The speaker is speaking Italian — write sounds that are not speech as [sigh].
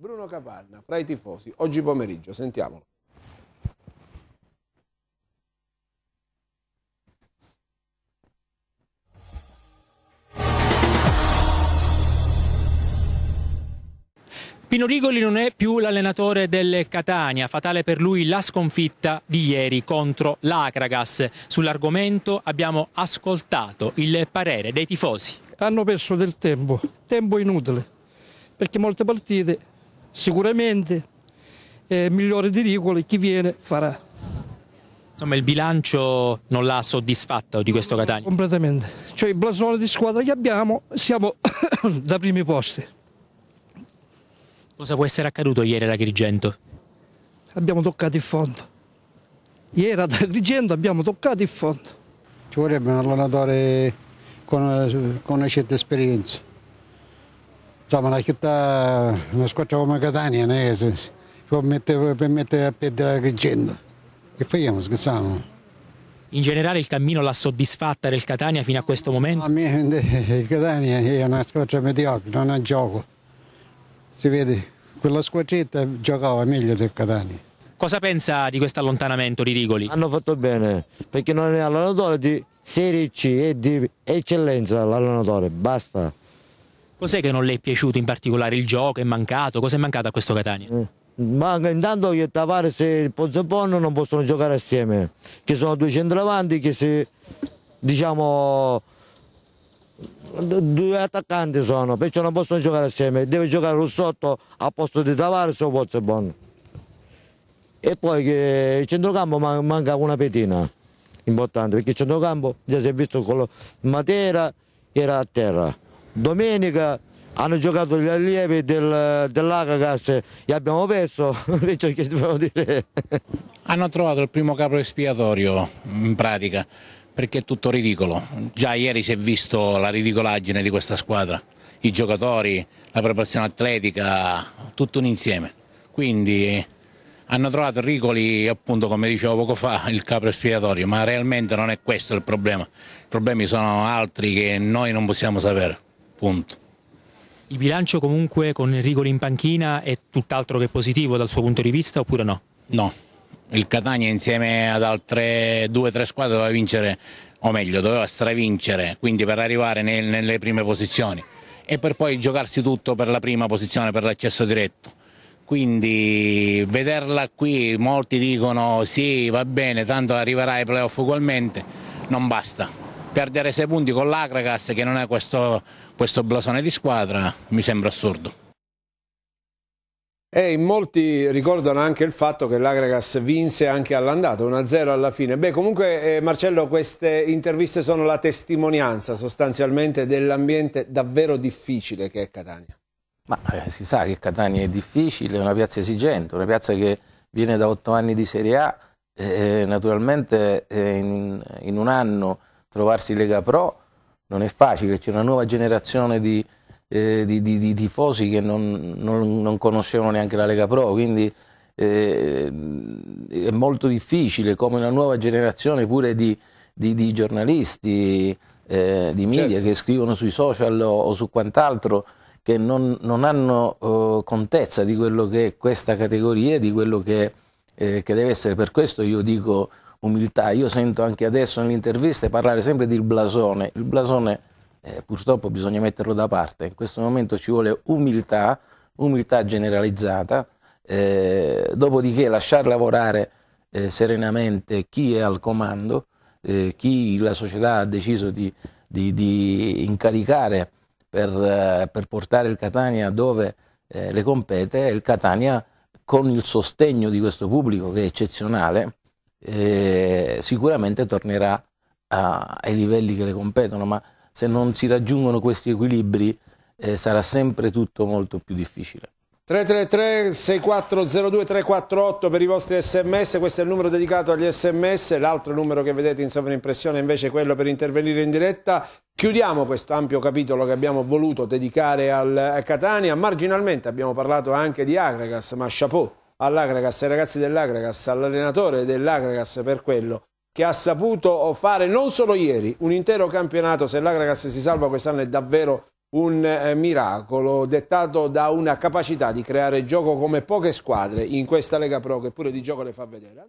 Bruno Capanna fra i tifosi oggi pomeriggio, sentiamolo. Pino Rigoli non è più l'allenatore del Catania, fatale per lui la sconfitta di ieri contro l'Acragas. Sull'argomento abbiamo ascoltato il parere dei tifosi. Hanno perso del tempo, tempo inutile, perché molte partite sicuramente eh, migliore di Rigoli, chi viene farà. Insomma il bilancio non l'ha soddisfatto di questo Catania? Completamente, cioè il blasone di squadra che abbiamo siamo [coughs] da primi posti. Cosa può essere accaduto ieri ad Agrigento? Abbiamo toccato il fondo. Ieri ad Agrigento abbiamo toccato il fondo. Ci vorrebbe un allenatore con, con una certa esperienza Insomma, la città, è una squadra come Catania, non è che si può mettere, per mettere a piedi la leggenda. Che facciamo, scherziamo? In generale il cammino l'ha soddisfatta del Catania fino a questo momento? A me eh, il Catania è una squadra mediocre, non ha gioco. Si vede, quella squadretta giocava meglio del Catania. Cosa pensa di questo allontanamento di Rigoli? Hanno fatto bene, perché non è allenatore di Serie C, è di eccellenza l'allenatore, basta. Cos'è che non le è piaciuto in particolare? Il gioco è mancato? Cosa mancato a questo Catania? Mm. Manca intanto che Tavares e Pozzobon non possono giocare assieme, che sono due centravanti che si, diciamo, due attaccanti sono, perciò non possono giocare assieme, deve giocare Russotto a posto di Tavares o Pozzobon. E poi che il centrocampo manca una petina importante, perché il centrocampo già si è visto con Matera era a terra. Domenica hanno giocato gli allievi del, dell'Agagas e abbiamo perso, [laughs] Riccio che dobbiamo dire. Hanno trovato il primo capo espiatorio in pratica perché è tutto ridicolo. Già ieri si è visto la ridicolaggine di questa squadra, i giocatori, la preparazione atletica, tutto un insieme. Quindi hanno trovato Ricoli, appunto come dicevo poco fa, il capo espiatorio, ma realmente non è questo il problema. I problemi sono altri che noi non possiamo sapere. Punto. Il bilancio comunque con Enrico in panchina è tutt'altro che positivo dal suo punto di vista oppure no? No, il Catania insieme ad altre due o tre squadre doveva vincere, o meglio doveva stravincere, quindi per arrivare nel, nelle prime posizioni e per poi giocarsi tutto per la prima posizione, per l'accesso diretto. Quindi vederla qui, molti dicono sì, va bene, tanto arriverà ai playoff ugualmente, non basta perdere sei punti con l'Agragas che non è questo, questo blasone di squadra mi sembra assurdo. E in molti ricordano anche il fatto che l'Agregas vinse anche all'andata, 1-0 alla fine. Beh, comunque eh, Marcello, queste interviste sono la testimonianza sostanzialmente dell'ambiente davvero difficile che è Catania. Ma eh, si sa che Catania è difficile, è una piazza esigente, una piazza che viene da otto anni di Serie A, eh, eh naturalmente eh, in, in un anno trovarsi Lega Pro non è facile, c'è una nuova generazione di, eh, di, di, di tifosi che non, non, non, conoscevano neanche la Lega Pro, quindi eh, è molto difficile come una nuova generazione pure di, giornalisti, eh, di media certo. che scrivono sui social o, o su quant'altro che non, non hanno eh, contezza di quello che è questa categoria, di quello che, eh, che deve essere. Per questo io dico umiltà. Io sento anche adesso nelle interviste parlare sempre del blasone. Il blasone eh, purtroppo bisogna metterlo da parte. In questo momento ci vuole umiltà, umiltà generalizzata, eh, dopodiché lasciar lavorare eh, serenamente chi è al comando, eh, chi la società ha deciso di, di, di incaricare per, eh, per, portare il Catania dove eh, le compete, il Catania con il sostegno di questo pubblico che è eccezionale, eh, sicuramente tornerà a, ai livelli che le competono, ma se non si raggiungono questi equilibri eh, sarà sempre tutto molto più difficile. 333 6402 348 per i vostri sms, questo è il numero dedicato agli sms, l'altro numero che vedete in sovraimpressione invece è quello per intervenire in diretta. Chiudiamo questo ampio capitolo che abbiamo voluto dedicare al, Catania, marginalmente abbiamo parlato anche di Agregas, ma chapeau all'Agragas, ai ragazzi dell'Agragas, all'allenatore dell'Agragas per quello che ha saputo fare non solo ieri, un intero campionato, se l'Agragas si salva quest'anno è davvero un eh, miracolo dettato da una capacità di creare gioco come poche squadre in questa Lega Pro che pure di gioco le fa vedere.